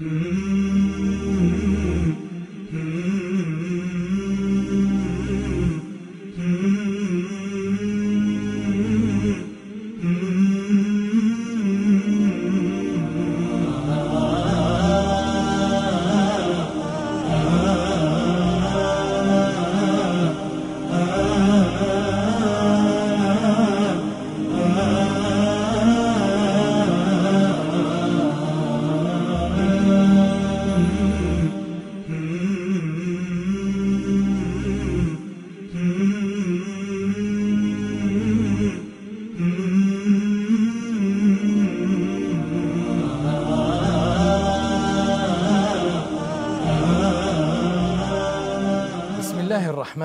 Mm-hmm.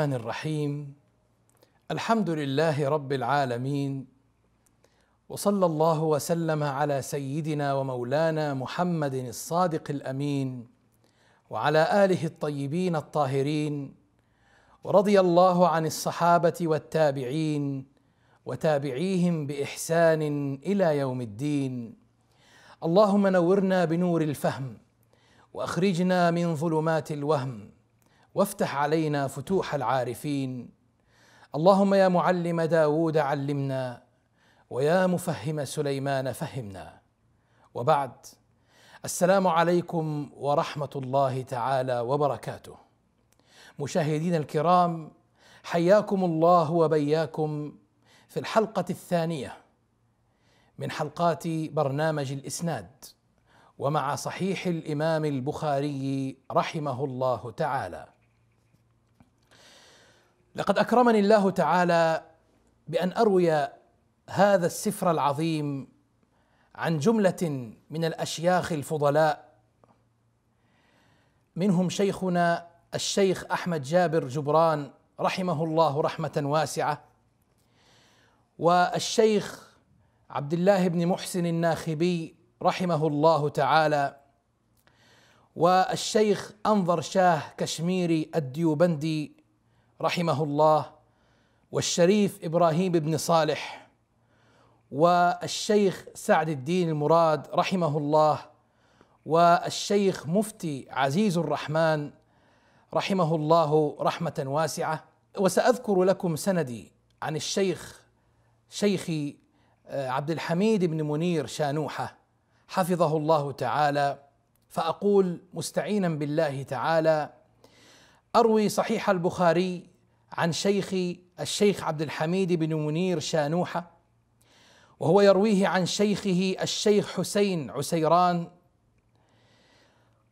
الرحمن الرحيم الحمد لله رب العالمين وصلى الله وسلم على سيدنا ومولانا محمد الصادق الامين وعلى اله الطيبين الطاهرين ورضي الله عن الصحابه والتابعين وتابعيهم باحسان الى يوم الدين اللهم نورنا بنور الفهم واخرجنا من ظلمات الوهم وافتح علينا فتوح العارفين اللهم يا معلم داود علمنا ويا مفهم سليمان فهمنا وبعد السلام عليكم ورحمه الله تعالى وبركاته مشاهدينا الكرام حياكم الله وبياكم في الحلقه الثانيه من حلقات برنامج الاسناد ومع صحيح الامام البخاري رحمه الله تعالى لقد اكرمني الله تعالى بان اروي هذا السفر العظيم عن جمله من الاشياخ الفضلاء منهم شيخنا الشيخ احمد جابر جبران رحمه الله رحمه واسعه والشيخ عبد الله بن محسن الناخبي رحمه الله تعالى والشيخ انظر شاه كشميري الديوبندي رحمه الله والشريف ابراهيم بن صالح والشيخ سعد الدين المراد رحمه الله والشيخ مفتي عزيز الرحمن رحمه الله رحمه واسعه وساذكر لكم سندي عن الشيخ شيخي آه، عبد الحميد بن منير شانوحه حفظه الله تعالى فاقول مستعينا بالله تعالى أروي صحيح البخاري عن شيخي الشيخ عبد الحميد بن منير شانوحة وهو يرويه عن شيخه الشيخ حسين عسيران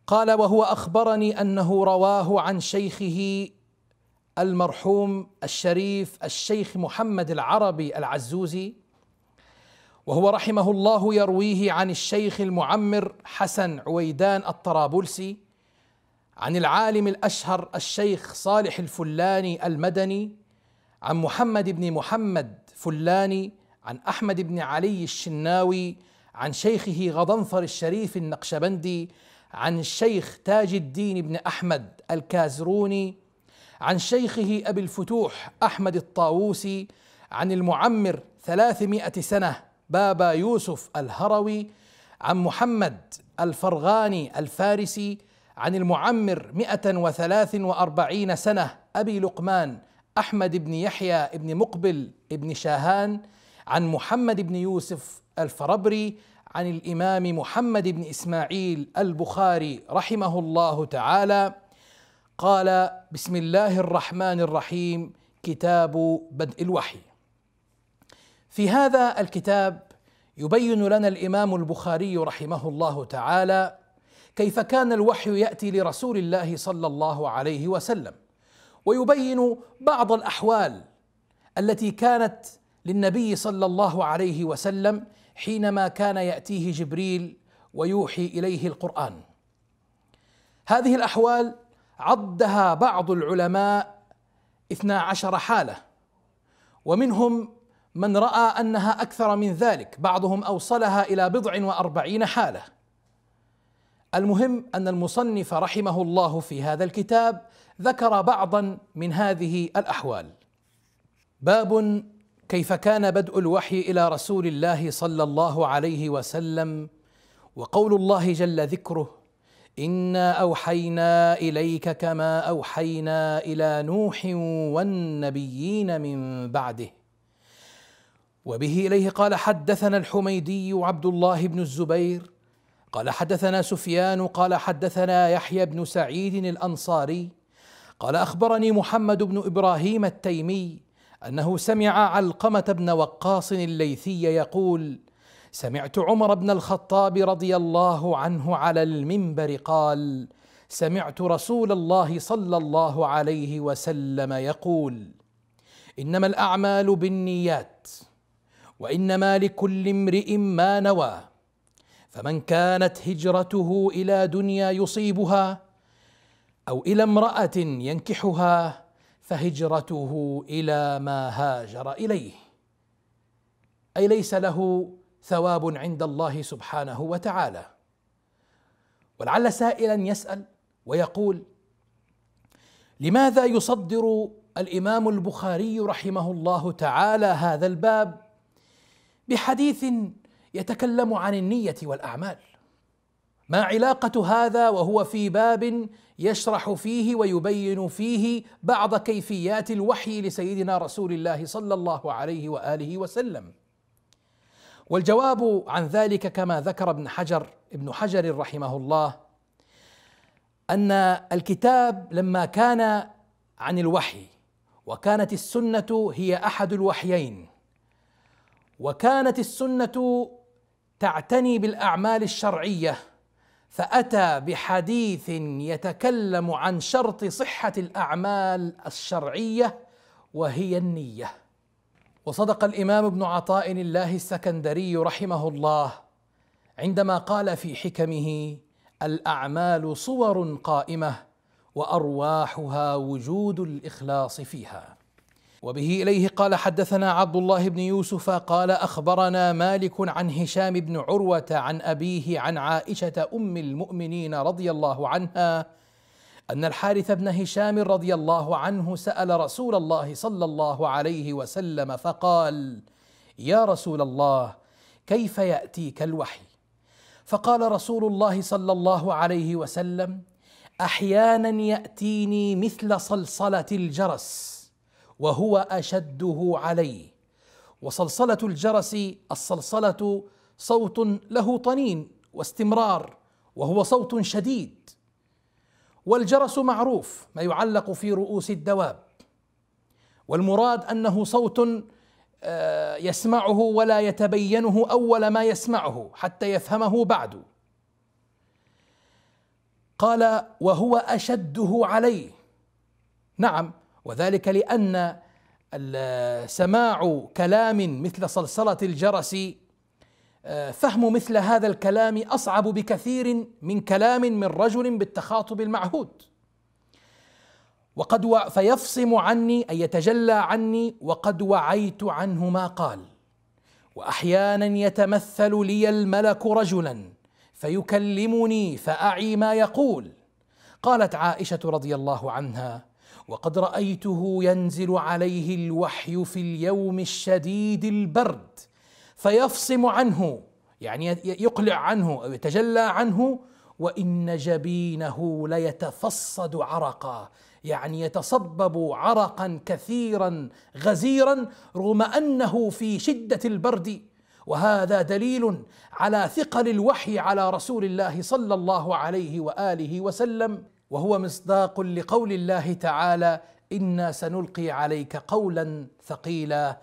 قال وهو أخبرني أنه رواه عن شيخه المرحوم الشريف الشيخ محمد العربي العزوزي وهو رحمه الله يرويه عن الشيخ المعمر حسن عويدان الطرابلسي عن العالم الاشهر الشيخ صالح الفلاني المدني عن محمد بن محمد فلاني عن احمد بن علي الشناوي عن شيخه غضنفر الشريف النقشبندي عن الشيخ تاج الدين بن احمد الكازروني عن شيخه ابي الفتوح احمد الطاووسي عن المعمر ثلاثمائة سنة بابا يوسف الهروي عن محمد الفرغاني الفارسي عن المعمر 143 سنة أبي لقمان أحمد بن يحيى بن مقبل بن شاهان عن محمد بن يوسف الفربري عن الإمام محمد بن إسماعيل البخاري رحمه الله تعالى قال بسم الله الرحمن الرحيم كتاب بدء الوحي في هذا الكتاب يبين لنا الامام البخاري رحمه الله تعالى كيف كان الوحي ياتي لرسول الله صلى الله عليه وسلم ويبين بعض الاحوال التي كانت للنبي صلى الله عليه وسلم حينما كان ياتيه جبريل ويوحي اليه القران هذه الاحوال عدها بعض العلماء اثنا عشر حاله ومنهم من راى انها اكثر من ذلك بعضهم اوصلها الى بضع واربعين حاله المهم ان المصنف رحمه الله في هذا الكتاب ذكر بعضا من هذه الاحوال باب كيف كان بدء الوحي الى رسول الله صلى الله عليه وسلم وقول الله جل ذكره انا اوحينا اليك كما اوحينا الى نوح والنبيين من بعده وبه اليه قال حدثنا الحميدي عبد الله بن الزبير قال حدثنا سفيان قال حدثنا يحيى بن سعيد الانصاري قال اخبرني محمد بن ابراهيم التيمي انه سمع علقمه بن وقاص الليثي يقول سمعت عمر بن الخطاب رضي الله عنه على المنبر قال سمعت رسول الله صلى الله عليه وسلم يقول انما الاعمال بالنيات وانما لكل امرئ ما نوى فمن كانت هجرته الى دنيا يصيبها او الى امراه ينكحها فهجرته الى ما هاجر اليه اي ليس له ثواب عند الله سبحانه وتعالى ولعل سائلا يسال ويقول لماذا يصدر الامام البخاري رحمه الله تعالى هذا الباب بحديث يتكلم عن النيه والاعمال ما علاقه هذا وهو في باب يشرح فيه ويبين فيه بعض كيفيات الوحي لسيدنا رسول الله صلى الله عليه واله وسلم والجواب عن ذلك كما ذكر ابن حجر ابن حجر رحمه الله ان الكتاب لما كان عن الوحي وكانت السنه هي احد الوحيين وكانت السنه تعتني بالاعمال الشرعيه فاتى بحديث يتكلم عن شرط صحه الاعمال الشرعيه وهي النيه وصدق الامام ابن عطاء الله السكندري رحمه الله عندما قال في حكمه الاعمال صور قائمه وارواحها وجود الاخلاص فيها وبه إليه قال حدثنا عبد الله بن يوسف قال أخبرنا مالك عن هشام بن عروة عن أبيه عن عائشة أم المؤمنين رضي الله عنها أن الحارث بن هشام رضي الله عنه سأل رسول الله صلى الله عليه وسلم فقال يا رسول الله كيف يأتيك الوحي فقال رسول الله صلى الله عليه وسلم أحيانا يأتيني مثل صلصلة الجرس وهو اشده عليه وصلصله الجرس الصلصله صوت له طنين واستمرار وهو صوت شديد والجرس معروف ما يعلق في رؤوس الدواب والمراد انه صوت آه، يسمعه ولا يتبينه اول ما يسمعه حتى يفهمه بعد قال وهو اشده عليه نعم وذلك لأن سماع كلام مثل صلصلة الجرس آه، فهم مثل هذا الكلام أصعب بكثير من كلام من رجل بالتخاطب المعهود وقد و... فيفصم عني أي يتجلى عني وقد وعيت عنه ما قال وأحيانا يتمثل لي الملك رجلا فيكلمني فأعي ما يقول قالت عائشة رضي الله عنها وقد رايته ينزل عليه الوحي في اليوم الشديد البرد فيفصم عنه يعني يقلع عنه او يتجلى عنه وان جبينه ليتفصد عرقا يعني يتصبب عرقا كثيرا غزيرا رغم انه في شده البرد وهذا دليل على ثقل الوحي على رسول الله صلى الله عليه واله وسلم وهو مصداق لقول الله تعالى انا سنلقي عليك قولا ثقيلا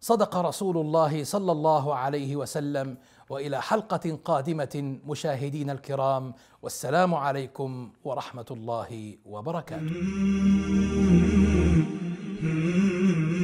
صدق رسول الله صلى الله عليه وسلم والى حلقه قادمه مشاهدينا الكرام والسلام عليكم ورحمه الله وبركاته